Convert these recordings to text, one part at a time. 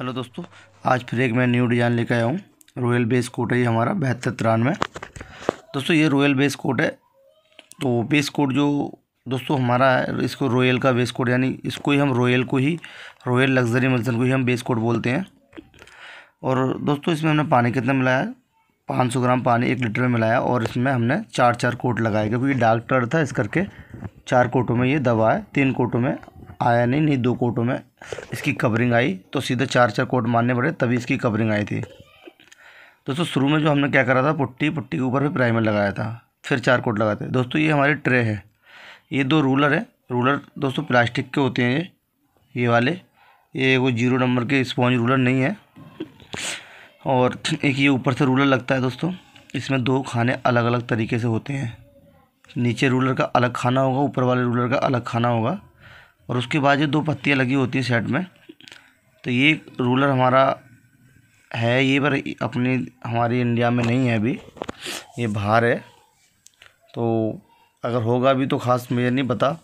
hello दोस्तों आज फिर एक मैं न्यू डिज़ाइन लेकर आया हूँ रॉयल बेस कोट है ये हमारा बहत्तर तिरानवे दोस्तों ये रॉयल बेस कोट है तो बेस कोट जो दोस्तों हमारा है इसको रॉयल का बेस कोट यानी इसको ही हम रॉयल को ही रॉयल लग्जरी मल्सन को ही हम बेस कोट बोलते हैं और दोस्तों इसमें हमने पानी कितना मिलाया पाँच सौ ग्राम पानी एक लीटर में मिलाया और इसमें हमने चार चार कोट लगाए क्योंकि डार्क कलर था इस करके चार कोटों में ये दवा है तीन कोटों में आया नहीं नहीं दो कोटों में इसकी कवरिंग आई तो सीधे चार चार कोट मारने पड़े तभी इसकी कवरिंग आई थी दोस्तों शुरू में जो हमने क्या करा था पुट्टी पुट्टी के ऊपर भी प्राइमर लगाया था फिर चार कोट लगाते दोस्तों ये हमारी ट्रे है ये दो रूलर है रूलर दोस्तों प्लास्टिक के होते हैं ये ये वाले ये वो जीरो नंबर के स्पॉन्ज रूलर नहीं है और एक ये ऊपर से रूलर लगता है दोस्तों इसमें दो खाने अलग अलग तरीके से होते हैं नीचे रूलर का अलग खाना होगा ऊपर वाले रूलर का अलग खाना होगा और उसके बाद ये दो पत्तियाँ लगी होती हैं सेट में तो ये रूलर हमारा है ये पर अपने हमारी इंडिया में नहीं है अभी ये बाहर है तो अगर होगा अभी तो ख़ास मुझे नहीं पता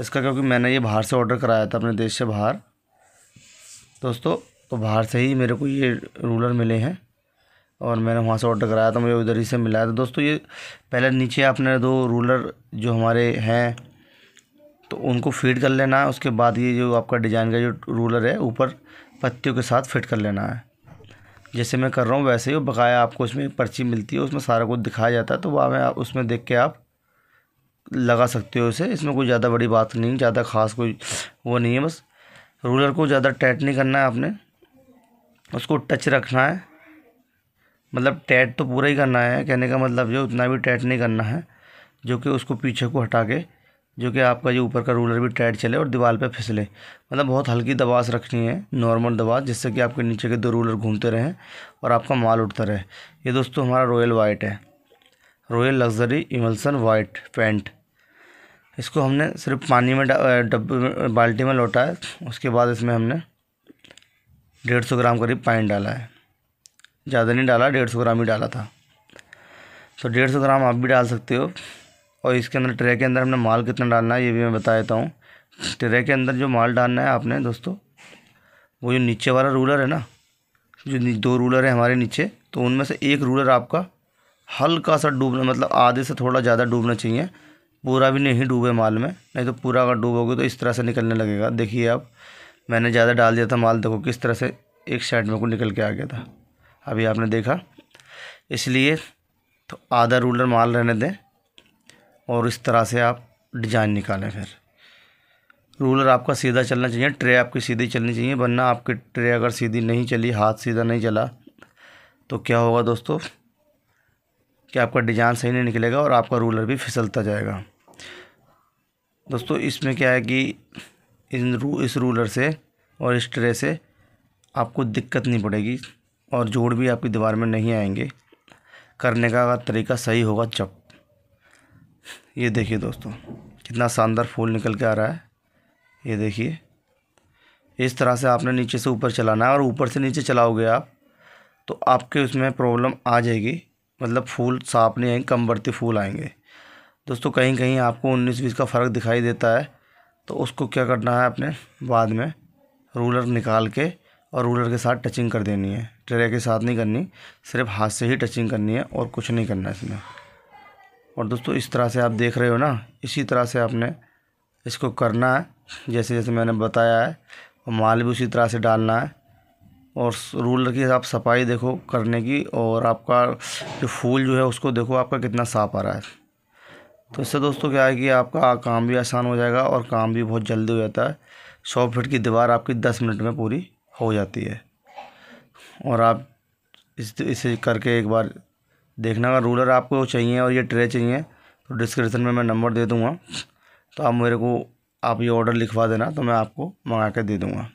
इसका क्योंकि मैंने ये बाहर से ऑर्डर कराया था अपने देश से बाहर दोस्तों तो बाहर से ही मेरे को ये रूलर मिले हैं और मैंने वहाँ से ऑर्डर कराया था मुझे उधर ही से मिला था तो दोस्तों ये पहले नीचे आपने दो रूलर जो हमारे हैं तो उनको फिट कर लेना है उसके बाद ये जो आपका डिज़ाइन का जो रूलर है ऊपर पत्तियों के साथ फिट कर लेना है जैसे मैं कर रहा हूँ वैसे ही बकाया आपको उसमें पर्ची मिलती है उसमें सारा कुछ दिखाया जाता है तो वहाँ उसमें देख के आप लगा सकते हो उसे इसमें कोई ज़्यादा बड़ी बात नहीं ज़्यादा खास कोई वो नहीं है बस रूलर को ज़्यादा टैट नहीं करना है आपने उसको टच रखना है मतलब टैट तो पूरा ही करना है कहने का मतलब जो उतना भी टैट नहीं करना है जो कि उसको पीछे को हटा के जो कि आपका ये ऊपर का रूलर भी टाइट चले और दीवार पे फिसले मतलब बहुत हल्की दबास रखनी है नॉर्मल दबास जिससे कि आपके नीचे के दो रूलर घूमते रहें और आपका माल उठता रहे ये दोस्तों हमारा रॉयल वाइट है royal luxury emulsion white paint इसको हमने सिर्फ पानी में डब्बे बाल्टी में लौटाया उसके बाद इसमें हमने डेढ़ सौ ग्राम करीब पानी डाला है ज़्यादा नहीं डाला डेढ़ सौ ग्राम ही डाला था तो डेढ़ सौ ग्राम आप भी डाल सकते हो और इसके अंदर ट्रे के अंदर हमने माल कितना डालना है ये भी मैं बता देता हूँ ट्रे के अंदर जो माल डालना है आपने दोस्तों वो जो नीचे वाला रूलर है ना जो दो रूलर है हमारे नीचे तो उनमें से एक रूलर आपका हल्का सा डूबना मतलब आधे से थोड़ा ज़्यादा डूबना चाहिए पूरा भी नहीं डूबे माल में नहीं तो पूरा अगर डूबोगे तो इस तरह से निकलने लगेगा देखिए आप मैंने ज़्यादा डाल दिया था माल देखो किस तरह से एक साइड में को निकल के आ गया था अभी आपने देखा इसलिए तो आधा रूलर माल रहने दें और इस तरह से आप डिज़ाइन निकालें फिर रूलर आपका सीधा चलना चाहिए ट्रे आपकी सीधी चलनी चाहिए वरना आपकी ट्रे अगर सीधी नहीं चली हाथ सीधा नहीं चला तो क्या होगा दोस्तों कि आपका डिजाइन सही नहीं निकलेगा और आपका रूलर भी फिसलता जाएगा दोस्तों इसमें क्या है कि इन रू इस रूलर से और इस ट्रे से आपको दिक्कत नहीं पड़ेगी और जोड़ भी आपकी दीवार में नहीं आएंगे करने का तरीका सही होगा चप ये देखिए दोस्तों कितना शानदार फूल निकल के आ रहा है ये देखिए इस तरह से आपने नीचे से ऊपर चलाना है और ऊपर से नीचे चलाओगे आप तो आपके उसमें प्रॉब्लम आ जाएगी मतलब फूल साफ नहीं आएंगे कम बढ़ते फूल आएंगे दोस्तों कहीं कहीं आपको उन्नीस बीस का फ़र्क दिखाई देता है तो उसको क्या करना है अपने बाद में रूलर निकाल के और रूलर के साथ टचिंग कर देनी है ट्रे के साथ नहीं करनी सिर्फ हाथ से ही टचिंग करनी है और कुछ नहीं करना इसमें और दोस्तों इस तरह से आप देख रहे हो ना इसी तरह से आपने इसको करना है जैसे जैसे मैंने बताया है और माल भी उसी तरह से डालना है और रूलर की आप सफाई देखो करने की और आपका जो फूल जो है उसको देखो आपका कितना साफ आ रहा है तो इससे दोस्तों क्या है कि आपका काम भी आसान हो जाएगा और काम भी बहुत जल्दी हो जाता है सौ फिट की दीवार आपकी दस मिनट में पूरी हो जाती है और आप इस इसे करके एक बार देखना अगर रूलर आपको चाहिए और ये ट्रे चाहिए तो डिस्क्रिप्शन में मैं नंबर दे दूँगा तो आप मेरे को आप ये ऑर्डर लिखवा देना तो मैं आपको मंगा के दे दूँगा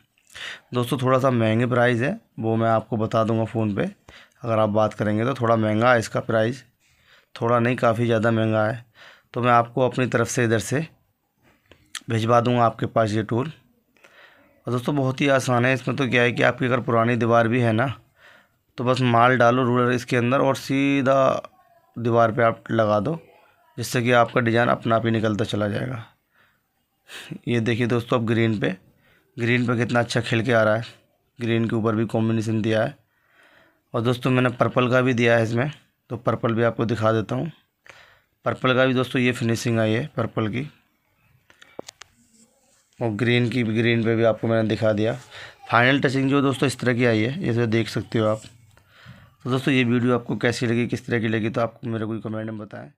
दोस्तों थोड़ा सा महंगे प्राइस है वो मैं आपको बता दूँगा फ़ोन पे अगर आप बात करेंगे तो थोड़ा महंगा है इसका प्राइस थोड़ा नहीं काफ़ी ज़्यादा महंगा है तो मैं आपको अपनी तरफ से इधर से भिजवा दूँगा आपके पास ये टूल और दोस्तों बहुत ही आसान है इसमें तो क्या है कि आपकी अगर पुरानी दीवार भी है ना तो बस माल डालो रूलर इसके अंदर और सीधा दीवार पे आप लगा दो जिससे कि आपका डिज़ाइन अपना आप ही निकलता चला जाएगा ये देखिए दोस्तों अब ग्रीन पे ग्रीन पे कितना अच्छा खिल के आ रहा है ग्रीन के ऊपर भी कॉम्बिनेशन दिया है और दोस्तों मैंने पर्पल का भी दिया है इसमें तो पर्पल भी आपको दिखा देता हूँ पर्पल का भी दोस्तों ये फिनिशिंग आई है पर्पल की और ग्रीन की ग्रीन पे भी आपको मैंने दिखा दिया फाइनल टचिंग जो दोस्तों इस तरह की आई है ये तो देख सकते हो आप तो दोस्तों ये वीडियो आपको कैसी लगी किस तरह की लगी तो आप मेरे कोई कमेंट में बताएं